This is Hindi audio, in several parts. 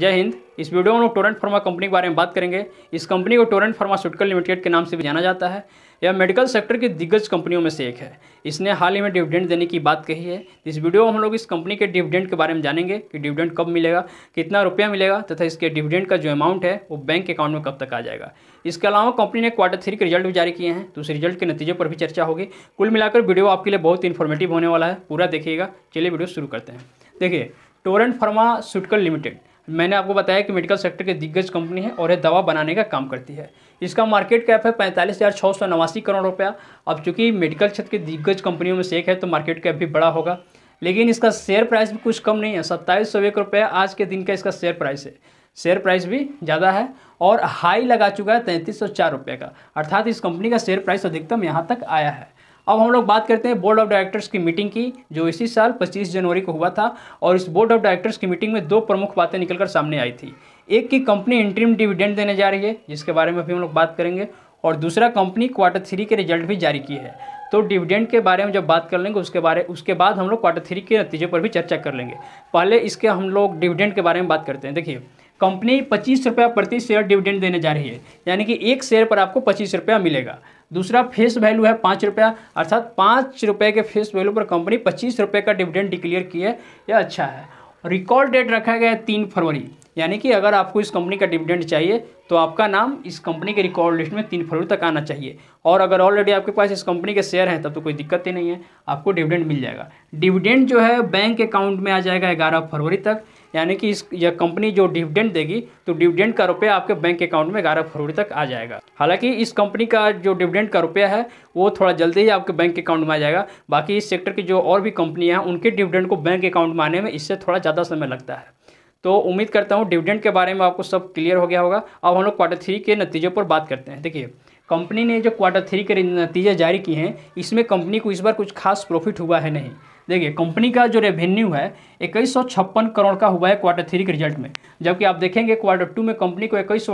जय हिंद इस वीडियो में हम टोरेंट फार्मा कंपनी के बारे में बात करेंगे इस कंपनी को टोरेंट फार्मास्यूटिकल लिमिटेड के नाम से भी जाना जाता है यह मेडिकल सेक्टर की दिग्गज कंपनियों में से एक है इसने हाल ही में डिविडेंड देने की बात कही है इस वीडियो में हम लोग इस कंपनी के डिविडेंड के बारे में जानेंगे कि डिविडेंड कब मिलेगा कितना रुपया मिलेगा तथा इसके डिविडेंड का जो अमाउंट है वो बैंक अकाउंट में कब तक आ जाएगा इसके अलावा कंपनी ने क्वार्टर थ्री के रिजल्ट भी जारी किए हैं तो उस रिजल्ट के नतीजे पर भी चर्चा होगी कुल मिलाकर वीडियो आपके लिए बहुत इन्फॉर्मेटिव होने वाला है पूरा देखिएगा चलिए वीडियो शुरू करते हैं देखिए टोरेंट फार्मास्यूटिकल लिमिटेड मैंने आपको बताया कि मेडिकल सेक्टर की दिग्गज कंपनी है और यह दवा बनाने का काम करती है इसका मार्केट कैप है पैंतालीस हज़ार छः सौ नवासी करोड़ रुपया अब चूंकि मेडिकल क्षेत्र की दिग्गज कंपनियों में से एक है तो मार्केट कैप भी बड़ा होगा लेकिन इसका शेयर प्राइस भी कुछ कम नहीं है सत्ताईस सौ एक रुपये आज के दिन का इसका शेयर प्राइस है शेयर प्राइस भी ज़्यादा है और हाई लगा चुका है तैंतीस सौ चार रुपये का अर्थात इस कंपनी का शेयर प्राइस अधिकतम यहाँ तक आया है अब हम लोग बात करते हैं बोर्ड ऑफ डायरेक्टर्स की मीटिंग की जो इसी साल 25 जनवरी को हुआ था और इस बोर्ड ऑफ डायरेक्टर्स की मीटिंग में दो प्रमुख बातें निकलकर सामने आई थी एक की कंपनी इंटरिम डिविडेंड देने जा रही है जिसके बारे में भी हम लोग बात करेंगे और दूसरा कंपनी क्वार्टर थ्री के रिजल्ट भी जारी की है तो डिविडेंड के बारे में जब बात कर लेंगे उसके बारे उसके बाद हम लोग क्वार्टर थ्री के नतीजे पर भी चर्चा कर लेंगे पहले इसके हम लोग डिविडेंड के बारे में बात करते हैं देखिए कंपनी पच्चीस रुपया प्रति शेयर डिविडेंड देने जा रही है यानी कि एक शेयर पर आपको पच्चीस रुपया मिलेगा दूसरा फेस वैल्यू है पाँच रुपया अर्थात पाँच रुपये के फेस वैल्यू पर कंपनी पच्चीस रुपये का डिविडेंड डिक्लेयर की है यह अच्छा है रिकॉर्ड डेट रखा गया है तीन फरवरी यानी कि अगर आपको इस कंपनी का डिविडेंड चाहिए तो आपका नाम इस कंपनी के रिकॉर्ड लिस्ट में तीन फरवरी तक आना चाहिए और अगर ऑलरेडी आपके पास इस कंपनी के शेयर हैं तब तो कोई दिक्कत ही नहीं है आपको डिविडेंड मिल जाएगा डिविडेंड जो है बैंक अकाउंट में आ जाएगा ग्यारह फरवरी तक यानी कि इस यह कंपनी जो डिविडेंड देगी तो डिविडेंड का रुपया आपके बैंक अकाउंट में ग्यारह फरवरी तक आ जाएगा हालांकि इस कंपनी का जो डिविडेंड का रुपया है वो थोड़ा जल्दी ही आपके बैंक अकाउंट में आ जाएगा बाकी इस सेक्टर की जो और भी कंपनियाँ हैं उनके डिविडेंड को बैंक अकाउंट में आने में इससे थोड़ा ज़्यादा समय लगता है तो उम्मीद करता हूँ डिविडेंड के बारे में आपको सब क्लियर हो गया होगा अब हम लोग क्वार्टर थ्री के नतीजों पर बात करते हैं देखिए कंपनी ने जो क्वार्टर थ्री के नतीजे जारी किए हैं इसमें कंपनी को इस बार कुछ खास प्रॉफिट हुआ है नहीं देखिए कंपनी का जो रेवेन्यू है इक्कीस करोड़ का हुआ है क्वार्टर थ्री के रिजल्ट में जबकि आप देखेंगे क्वार्टर टू में कंपनी को इक्कीस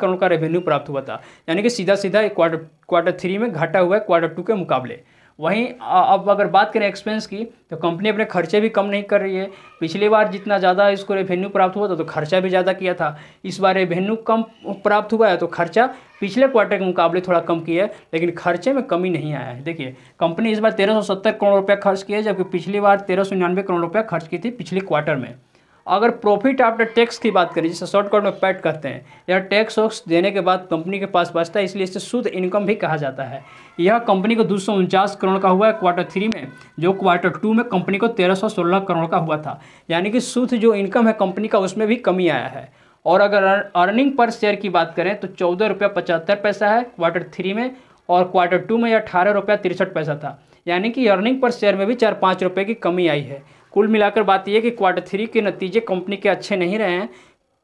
करोड़ का रेवेन्यू प्राप्त हुआ था यानी कि सीधा सीधा क्वार्टर क्वार्टर थ्री में घाटा हुआ है क्वार्टर टू के मुकाबले वहीं अब अगर बात करें एक्सपेंस की तो कंपनी अपने खर्चे भी कम नहीं कर रही है पिछली बार जितना ज़्यादा इसको रेवेन्यू प्राप्त हुआ था तो खर्चा भी ज़्यादा किया था इस बार रेवेन्यू कम प्राप्त हुआ है तो खर्चा पिछले क्वार्टर के मुकाबले थोड़ा कम किया है लेकिन खर्चे में कमी नहीं आया है देखिए कंपनी इस बार तेरह करोड़ रुपया खर्च किए जबकि पिछली बार तेरह करोड़ रुपया खर्च की थी पिछले क्वार्टर में अगर प्रॉफिट आफ्टर टैक्स की बात करें जिसे शॉर्टकट में पैट कहते हैं यह टैक्स वक्स देने के बाद कंपनी के पास बचता है इसलिए इसे शुद्ध इनकम भी कहा जाता है यह कंपनी को दो करोड़ का हुआ है क्वार्टर थ्री में जो क्वार्टर टू में कंपनी को तेरह करोड़ का हुआ था यानी कि शुद्ध जो इनकम है कंपनी का उसमें भी कमी आया है और अगर अर्निंग पर शेयर की बात करें तो चौदह रुपया पचहत्तर पैसा है क्वार्टर थ्री में और क्वार्टर टू में यह अठारह रुपया तिरसठ पैसा था यानी कि अर्निंग पर शेयर में भी चार पाँच रुपये की कमी आई है कुल मिलाकर बात यह कि क्वार्टर थ्री के नतीजे कंपनी के अच्छे नहीं रहे हैं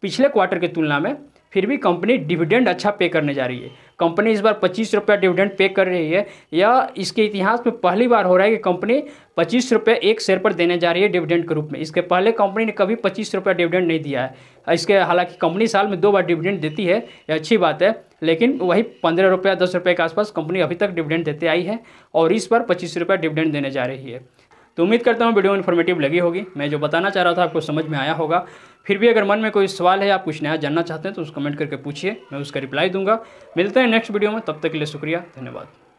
पिछले क्वार्टर की तुलना में फिर भी कंपनी डिविडेंड अच्छा पे करने जा रही है कंपनी इस बार पच्चीस रुपया डिविडेंड पे कर रही है या इसके इतिहास में पहली बार हो रहा है कि कंपनी पच्चीस रुपये एक शेयर पर देने जा रही है डिविडेंड के रूप में इसके पहले कंपनी ने कभी पच्चीस रुपया डिविडेंड नहीं दिया है इसके हालांकि कंपनी साल में दो बार डिविडेंड देती है यह अच्छी बात है लेकिन वही पंद्रह रुपया दस रुपये के आसपास कंपनी अभी तक डिविडेंड देते आई है और इस बार पच्चीस रुपया डिविडेंड देने जा रही है तो उम्मीद करता हूँ वीडियो इन्फॉर्मेटिव लगी होगी मैं जो बताना चाह रहा था आपको समझ में आया होगा फिर भी अगर मन में कोई सवाल है आप कुछ नया जानना चाहते हैं तो उस कमेंट करके पूछिए मैं उसका रिप्लाई दूंगा मिलते हैं नेक्स्ट वीडियो में तब तक के लिए शुक्रिया धन्यवाद